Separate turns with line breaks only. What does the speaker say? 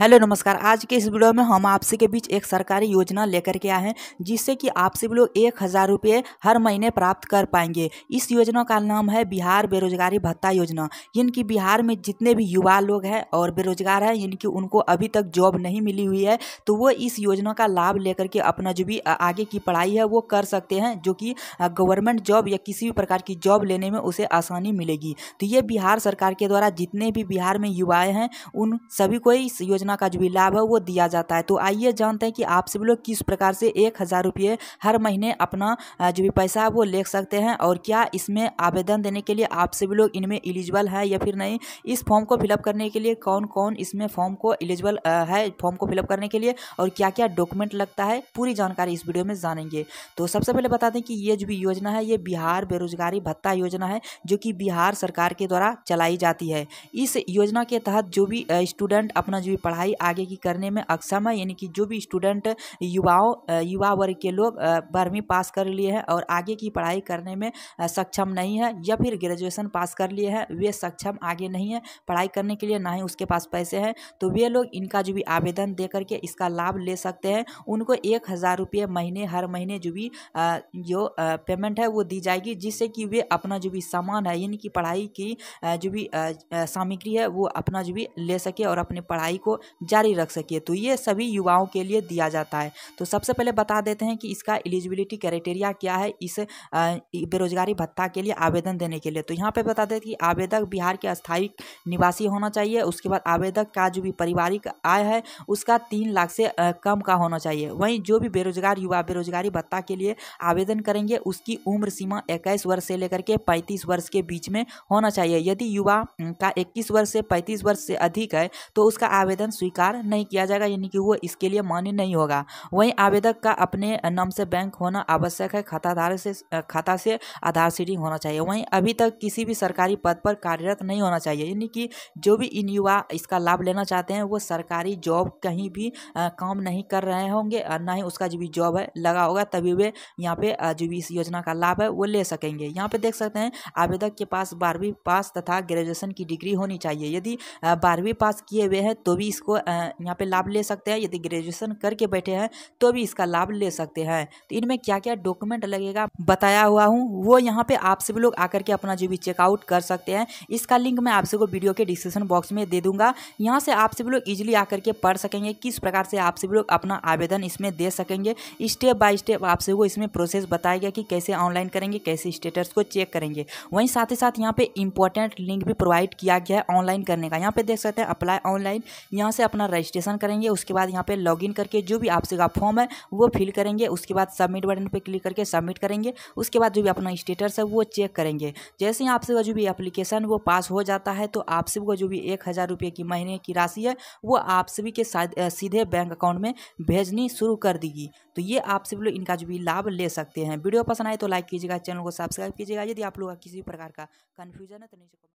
hello नमस्कार आज के इस वीडियो में हम आपसी के बीच एक सरकारी योजना लेकर के आए हैं जिससे कि आप भी लोग एक हज़ार रुपये हर महीने प्राप्त कर पाएंगे इस योजना का नाम है बिहार बेरोजगारी भत्ता योजना इनकी बिहार में जितने भी युवा लोग हैं और बेरोजगार हैं इनकी उनको अभी तक जॉब नहीं मिली हुई है तो वो इस योजना का लाभ लेकर के अपना जो भी आगे की पढ़ाई है वो कर सकते हैं जो कि गवर्नमेंट जॉब या किसी भी प्रकार की जॉब लेने में उसे आसानी मिलेगी तो ये बिहार सरकार के द्वारा जितने भी बिहार में युवाएँ हैं उन सभी को इस योजना योजना का जो भी लाभ है वो दिया जाता है तो आइए जानते हैं कि आप सभी लोग किस प्रकार से एक हज़ार रुपये हर महीने अपना जो भी पैसा है वो ले सकते हैं और क्या इसमें आवेदन देने के लिए आप सभी लोग इनमें एलिजिबल है या फिर नहीं इस फॉर्म को फिलअप करने के लिए कौन कौन इसमें फॉर्म को एलिजिबल है फॉर्म को फिलअप करने के लिए और क्या क्या डॉक्यूमेंट लगता है पूरी जानकारी इस वीडियो में जानेंगे तो सबसे पहले बता दें कि ये जो भी योजना है ये बिहार बेरोजगारी भत्ता योजना है जो कि बिहार सरकार के द्वारा चलाई जाती है इस योजना के तहत जो भी स्टूडेंट अपना जो भी पढ़ा पढ़ाई आगे की करने में अक्षम है यानी कि जो भी स्टूडेंट युवाओं युवा वर्ग के लोग बारहवीं पास कर लिए हैं और आगे की पढ़ाई करने में सक्षम नहीं है या फिर ग्रेजुएसन पास कर लिए हैं वे सक्षम आगे नहीं है पढ़ाई करने के लिए ना ही उसके पास पैसे हैं तो वे लोग इनका जो भी आवेदन दे करके इसका लाभ ले सकते हैं उनको एक हज़ार रुपये महीने हर महीने जो भी जो पेमेंट है वो दी जाएगी जिससे कि वे अपना जो भी सामान है यानी कि पढ़ाई की जो भी सामग्री है वो अपना जो भी ले सके और अपनी पढ़ाई को जारी रख सके तो ये सभी युवाओं के लिए दिया जाता है तो सबसे पहले बता देते हैं कि इसका एलिजिबिलिटी क्राइटेरिया क्या है इस बेरोजगारी भत्ता के लिए आवेदन देने के लिए तो यहाँ पर बता दें कि आवेदक बिहार के स्थायी निवासी होना चाहिए उसके बाद आवेदक का जो भी पारिवारिक आय है उसका तीन लाख से कम का होना चाहिए वहीं जो भी बेरोजगार युवा बेरोजगारी भत्ता के लिए आवेदन करेंगे उसकी उम्र सीमा इक्कीस वर्ष से लेकर के पैंतीस वर्ष के बीच में होना चाहिए यदि युवा का इक्कीस वर्ष से पैंतीस वर्ष से अधिक है तो उसका आवेदन स्वीकार नहीं किया जाएगा यानी कि वो इसके लिए मान्य नहीं होगा वहीं आवेदक का अपने नाम से बैंक होना आवश्यक है खाताधार से खाता से आधार सीडिंग होना चाहिए वहीं अभी तक किसी भी सरकारी पद पर कार्यरत नहीं होना चाहिए यानी कि जो भी इन युवा इसका लाभ लेना चाहते हैं वो सरकारी जॉब कहीं भी काम नहीं कर रहे होंगे ना ही उसका जो भी जॉब है लगा होगा तभी वे यहाँ पे जो भी इस योजना का लाभ है वो ले सकेंगे यहाँ पे देख सकते हैं आवेदक के पास बारहवीं पास तथा ग्रेजुएशन की डिग्री होनी चाहिए यदि बारहवीं पास किए हुए हैं तो भी इस इसको यहाँ पे लाभ ले सकते हैं यदि ग्रेजुएशन करके बैठे हैं तो भी इसका लाभ ले सकते हैं तो इनमें क्या क्या डॉक्यूमेंट लगेगा बताया हुआ हूँ वो यहाँ पे आप सभी लोग आकर के अपना जो भी चेकआउट कर सकते हैं इसका लिंक मैं आप सबको वीडियो के डिस्क्रिप्शन बॉक्स में दे दूंगा यहाँ से आप सभी लोग इजिली आकर के पढ़ सकेंगे किस प्रकार से आप सभी लोग अपना आवेदन इसमें दे सकेंगे स्टेप बाय स्टेप आप सभी को इसमें प्रोसेस बताया गया कि कैसे ऑनलाइन करेंगे कैसे स्टेटस को चेक करेंगे वहीं साथ ही साथ यहाँ पे इंपॉर्टेंट लिंक भी प्रोवाइड किया गया है ऑनलाइन करने का यहाँ पे देख सकते हैं अप्लाई ऑनलाइन यहाँ से अपना रजिस्ट्रेशन करेंगे उसके बाद यहाँ पे लॉगिन करके जो भी आपसे का फॉर्म है वो फिल करेंगे उसके बाद सबमिट बटन पर क्लिक करके सबमिट करेंगे उसके बाद जो भी अपना स्टेटस है वो चेक करेंगे जैसे ही आपसे जो भी एप्लीकेशन वो पास हो जाता है तो आप सबको जो भी एक हज़ार रुपये की महीने की राशि है वो आप सभी के सीधे बैंक अकाउंट में भेजनी शुरू कर देगी तो ये आप सभी लोग इनका जो भी लाभ ले सकते हैं वीडियो पसंद आए तो लाइक कीजिएगा चैनल को सब्सक्राइब कीजिएगा यदि आप लोग का किसी प्रकार का कन्फ्यूजन है तो नीचे